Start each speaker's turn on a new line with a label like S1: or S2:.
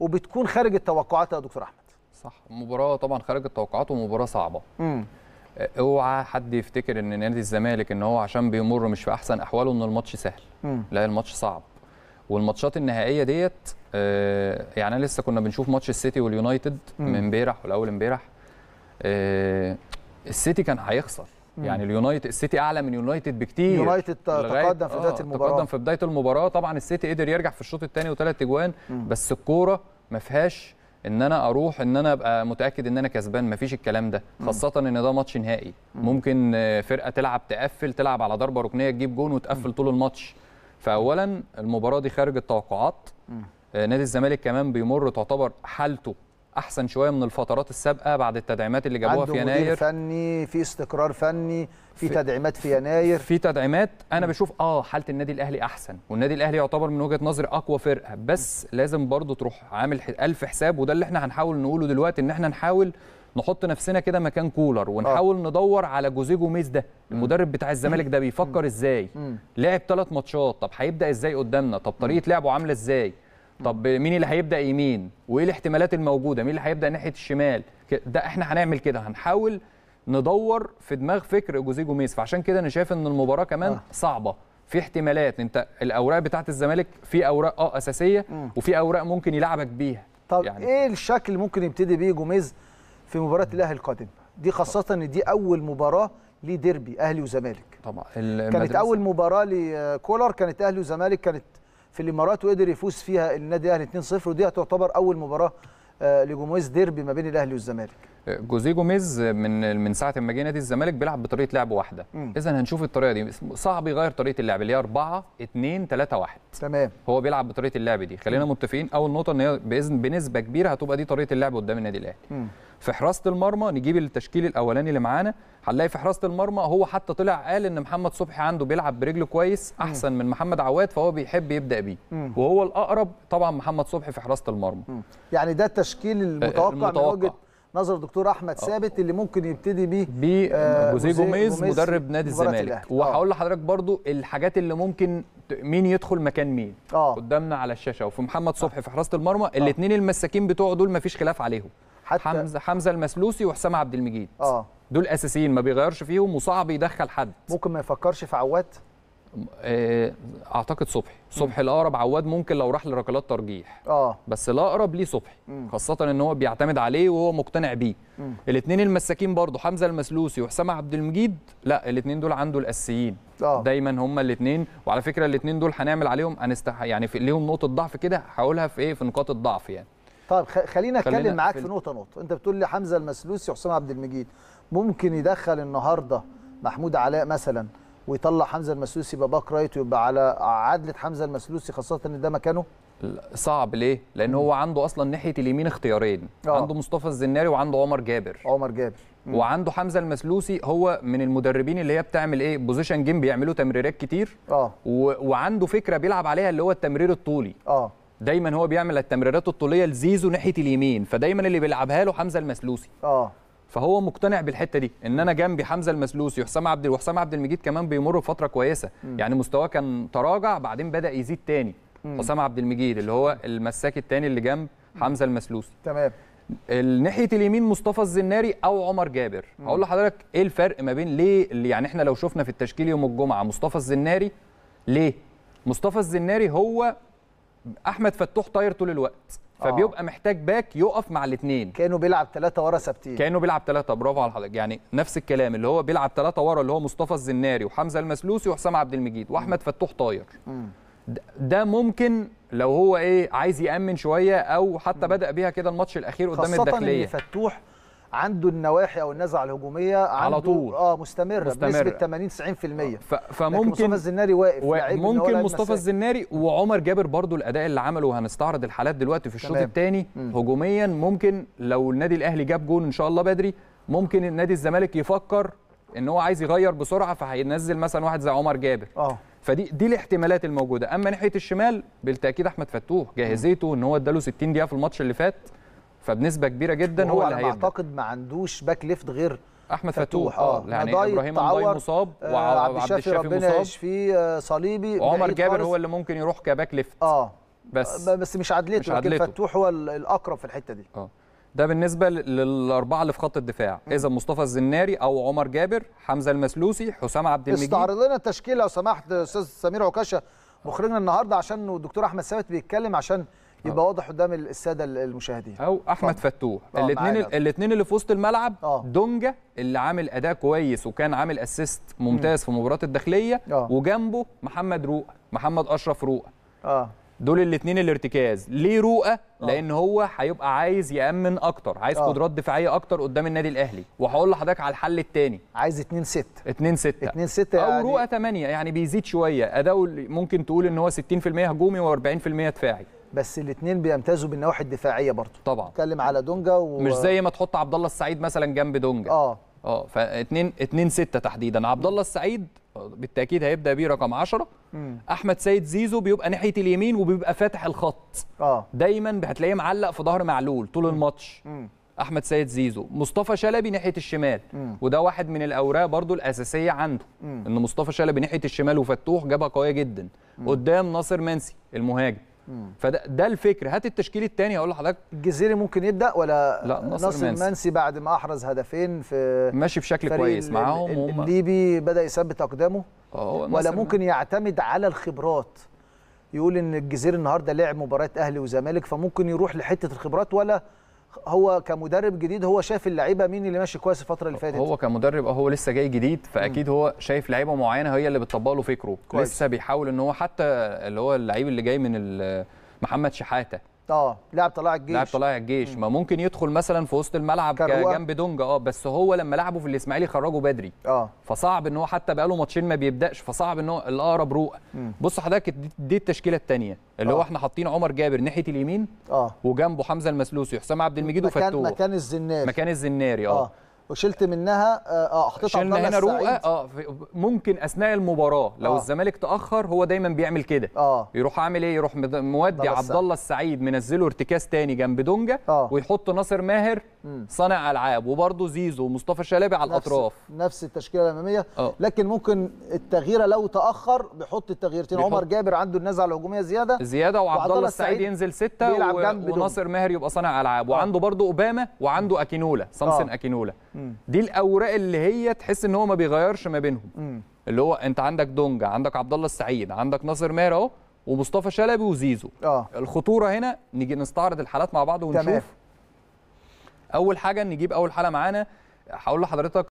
S1: وبتكون خارج التوقعات يا دكتور احمد صح
S2: مباراه طبعا خارج التوقعات ومباراه صعبه امم اوعى حد يفتكر ان نادي الزمالك ان هو عشان بيمر مش في احسن احواله ان الماتش سهل مم. لا الماتش صعب والماتشات النهائيه ديت آه يعني لسه كنا بنشوف ماتش السيتي واليونايتد من امبارح والاول امبارح آه السيتي كان هيخسر يعني اليونايتد السيتي اعلى من يونايتد بكتير يونايتد تقدم في بدايه آه المباراه تقدم في بدايه المباراه طبعا السيتي قدر يرجع في الشوط الثاني وثلاث اجوان بس الكوره ما فيهاش ان انا اروح ان انا ابقى متاكد ان انا كسبان ما فيش الكلام ده خاصه ان ده ماتش نهائي ممكن آه، فرقه تلعب تقفل تلعب على ضربه ركنيه تجيب جون وتقفل طول الماتش فاولا المباراه دي خارج التوقعات آه، نادي الزمالك كمان بيمر تعتبر حالته احسن شويه من الفترات السابقه بعد التدعيمات اللي جابوها في يناير مدير
S1: فني في استقرار فني في, في تدعيمات في يناير في تدعيمات انا بشوف اه حاله النادي الاهلي احسن
S2: والنادي الاهلي يعتبر من وجهه نظري اقوى فرقه بس لازم برضه تروح عامل الف حساب وده اللي احنا هنحاول نقوله دلوقتي ان احنا نحاول نحط نفسنا كده مكان كولر ونحاول آه. ندور على جوزيه جوميز ده المدرب بتاع الزمالك ده بيفكر ازاي لعب ثلاث ماتشات طب هيبدا ازاي قدامنا طب طريقه لعبه عامله ازاي طب مين اللي هيبدا يمين وايه الاحتمالات الموجوده مين اللي هيبدا ناحيه الشمال ده احنا هنعمل كده هنحاول ندور في دماغ فكر جوزيه جوميز فعشان كده انا شايف ان المباراه كمان آه. صعبه في احتمالات انت الاوراق بتاعه الزمالك في اوراق اه اساسيه وفي اوراق ممكن
S1: يلعبك بيها طب يعني ايه الشكل اللي ممكن يبتدي بيه جوميز في مباراه الاهلي القادم دي خاصه ان دي اول مباراه لديربي اهلي وزمالك طبعا كانت اول مباراه لكولر كانت اهلي وزمالك كانت في الامارات وقدر يفوز فيها النادي الاهلي 2-0 ودي تعتبر اول مباراه آه، لجوميز ديربي ما بين الاهلي والزمالك
S2: آه، جوزيه جوميز من من ساعه ما جه نادي الزمالك بيلعب بطريقه لعب واحده اذا هنشوف الطريقه دي صعب يغير طريقه اللعب اللي هي 4 2 3 1 تمام هو بيلعب بطريقه اللعب دي خلينا متفقين اول نقطه ان هي باذن بنسبه كبيره هتبقى دي طريقه اللعب قدام النادي الاهلي في حراسه المرمى نجيب التشكيل الاولاني اللي معانا هنلاقي في حراسه المرمى هو حتى طلع قال ان محمد صبحي عنده بيلعب برجله كويس احسن مم. من محمد عواد فهو بيحب يبدا بيه وهو الاقرب طبعا محمد صبحي في حراسه المرمى مم.
S1: يعني ده التشكيل المتوقع, المتوقع. من وجهه نظر دكتور احمد آه. ثابت اللي ممكن يبتدي بيه آه جوزيه جوميز مدرب نادي الزمالك وهقول آه. لحضرتك برضو
S2: الحاجات اللي ممكن مين يدخل مكان مين أوه. قدامنا على الشاشه وفي محمد صبحي آه. في حراسه المرمى الاثنين المساكين بتوعه دول مفيش خلاف عليهم حتى حمزه حمزه المسلوسي وحسام عبد المجيد اه دول اساسيين ما بيغيرش فيهم وصعب يدخل حد
S1: ممكن ما يفكرش في عواد
S2: آه، اعتقد صبحي صبحي الاقرب عواد ممكن لو راح لركلات ترجيح اه بس الاقرب ليه صبحي خاصه ان هو بيعتمد عليه وهو مقتنع بيه الاثنين المساكين برضه حمزه المسلوسي وحسام عبد المجيد لا الاثنين دول عنده الاساسيين آه. دايما هما الاثنين وعلى فكره الاثنين دول هنعمل عليهم أنستح... يعني في ليهم نقطه ضعف كده هقولها في ايه في نقاط الضعف يعني
S1: طيب خلينا اتكلم معاك في نقطه نقطه انت بتقول لي حمزه المسلوسي وحسام عبد المجيد ممكن يدخل النهارده محمود علاء مثلا ويطلع حمزه المسلوسي يبقى باك رايت ويبقى على عدله حمزه المسلوسي خاصه ان ده مكانه
S2: صعب ليه؟ لان هو عنده اصلا ناحيه اليمين اختيارين، أوه. عنده مصطفى الزناري وعنده عمر جابر عمر جابر مم. وعنده حمزه المسلوسي هو من المدربين اللي هي بتعمل ايه؟ بوزيشن جيم بيعملوا تمريرات كتير اه وعنده فكره بيلعب عليها اللي هو التمرير الطولي اه دايما هو بيعمل التمريرات الطوليه لزيزو ناحيه اليمين فدايما اللي بيلعبها له حمزه المسلوسي اه فهو مقتنع بالحته دي ان انا جنبي حمزه المسلوسي وحسام عبد وحسام عبد المجيد كمان بيمر بفتره كويسه م. يعني مستواه كان تراجع بعدين بدا يزيد تاني حسام عبد المجيد اللي هو المساك التاني اللي جنب حمزه المسلوسي تمام ناحيه اليمين مصطفى الزناري او عمر جابر م. هقول لحضرتك ايه الفرق ما بين ليه يعني احنا لو شفنا في التشكيل يوم الجمعه مصطفى الزناري ليه مصطفى الزناري هو احمد فتوح طاير طول الوقت آه. فبيبقى محتاج باك يقف مع الاثنين كانه بيلعب ثلاثه ورا ثابتين كانه بيلعب ثلاثه برافو على حضرتك يعني نفس الكلام اللي هو بيلعب ثلاثه ورا اللي هو مصطفى الزناري وحمزه المسلوسي وحسام عبد المجيد واحمد فتوح طاير ده ممكن لو هو ايه عايز يامن شويه
S1: او حتى بدا بيها كده الماتش الاخير قدام الداخليه خاصه ان فتوح عنده النواحي او النزعه الهجوميه عنده على طول اه مستمره, مستمرة. بنسبه 80 90% فممكن مصطفى الزناري واقف و... ممكن مصطفى
S2: الزناري وعمر جابر برضو الاداء اللي عمله هنستعرض الحالات دلوقتي في الشوط الثاني هجوميا ممكن لو النادي الاهلي جاب جون ان شاء الله بدري ممكن النادي الزمالك يفكر ان هو عايز يغير بسرعه فهينزل مثلا واحد زي عمر جابر اه فدي دي الاحتمالات الموجوده اما ناحيه الشمال بالتاكيد احمد فتوح جاهزيته ان هو اداله 60 دقيقه في الماتش اللي فات فبنسبه كبيره جدا هو اللي هيبدا
S1: اعتقد ما عندوش باك ليفت غير احمد فتوح اه, آه، يعني ابراهيم مضاي مصاب آه، وعبد الشافي مصاب ربنا يشفيه آه، صليبي وعمر جابر هو اللي ممكن يروح كباك ليفت
S2: اه بس بس مش عدلته مش عدلته
S1: فتوح هو الاقرب في الحته دي اه
S2: ده بالنسبه للاربعه اللي في خط الدفاع اذا مصطفى الزناري او عمر جابر حمزه المسلوسي حسام عبد المجيد استعرض
S1: لنا التشكيله لو سمحت استاذ سمير عكاشه مخرجنا النهارده عشان الدكتور احمد ثابت بيتكلم عشان يبقى واضح قدام الساده المشاهدين او احمد طبعا. فتوح اه، الاثنين
S2: الاثنين اللي في وسط الملعب أوه. دونجا اللي عامل اداء كويس وكان عامل اسيست ممتاز م. في مباراه الداخليه أوه. وجنبه محمد روقه محمد اشرف روقه اه دول الاثنين الارتكاز ليه روقه اه. لان هو هيبقى عايز يامن اكتر عايز أوه. قدرات دفاعيه اكتر قدام النادي الاهلي وهقول لحضرتك على الحل الثاني عايز 2 6 2 6 2 6 او يعني روقه 8 يعني بيزيد شويه اداؤه ممكن تقول ان هو 60% هجومي و40% دفاعي
S1: بس الاثنين بيمتازوا بالنواحي الدفاعيه برضه طبعا اتكلم على دونجا و... مش زي
S2: ما تحط عبد الله السعيد مثلا جنب دونجا اه اه فاثنين اثنين سته تحديدا عبد الله السعيد آه، بالتاكيد هيبدا بيه رقم 10 احمد سيد زيزو بيبقى ناحيه اليمين وبيبقى فاتح الخط اه دايما هتلاقيه معلق في ظهر معلول طول مم. الماتش مم. احمد سيد زيزو مصطفى شلبي ناحيه الشمال مم. وده واحد من الاوراق برضو الاساسيه عنده مم. ان مصطفى شلبي ناحيه الشمال وفتوح جابها قويه جدا مم. قدام ناصر منسي المهاجم فده ده الفكر هات التشكيل
S1: الثاني هقول لحضرتك الجزيري ممكن يبدا ولا لا نصر, نصر منسي. منسي بعد ما احرز هدفين في ماشي بشكل كويس معاهم الليبي بدا يثبت اقدامه اه، ولا ممكن يعتمد على الخبرات يقول ان الجزيري النهارده لعب مباراه اهلي وزمالك فممكن يروح لحته الخبرات ولا هو كمدرب جديد هو شايف اللعيبه مين اللي ماشي كويس الفتره اللي فاتت
S2: هو كمدرب هو لسه جاي جديد فاكيد هو شايف لعيبه معينه هي اللي بتطبق له فكره كويس. لسه بيحاول ان هو حتى اللي هو اللعيب اللي جاي من محمد شحاته اه لاعب طلائع الجيش لاعب طلائع الجيش ما ممكن يدخل مثلا في وسط الملعب جنب دونجا اه بس هو لما لعبه في الاسماعيلي خرجه بدري اه فصعب ان هو حتى بقاله ماتشين ما بيبداش فصعب ان هو الاقرب روق بص حضرتك دي التشكيله الثانيه اللي آه. هو احنا حاطين عمر جابر ناحيه اليمين اه وجنبه حمزه المسلوسي وحسام عبد المجيد وفتوح مكان مكان
S1: الزناري مكان
S2: الزناري اه, آه.
S1: وشلت منها اه, آه، حطيت شلنا هنا رؤى
S2: اه ممكن اثناء المباراه لو آه. الزمالك تاخر هو دايما بيعمل كده آه. يروح عامل ايه يروح مودي عبد الله السعيد منزله ارتكاز تاني جنب دونجا آه. ويحط ناصر ماهر صانع العاب وبرضه زيزو ومصطفى
S1: شلبي على نفس الاطراف نفس التشكيله الاماميه أوه. لكن ممكن التغييره لو تاخر بيحط التغييرتين عمر جابر عنده النزعه الهجوميه زياده زياده وعبد الله السعيد ينزل سته و... وناصر
S2: ماهر يبقى صانع العاب آه. وعنده برضه اوباما وعنده آه. اكينولا سامسون آه. اكينولا دي الاوراق اللي هي تحس ان هو ما بيغيرش ما بينهم مم. اللي هو انت عندك دونجا عندك عبد الله السعيد عندك ناصر ماهر اهو ومصطفى شلبي وزيزو آه. الخطوره هنا نيجي نستعرض الحالات مع بعض ونشوف تمام. اول حاجه نجيب اول حاله معانا هقول لحضرتك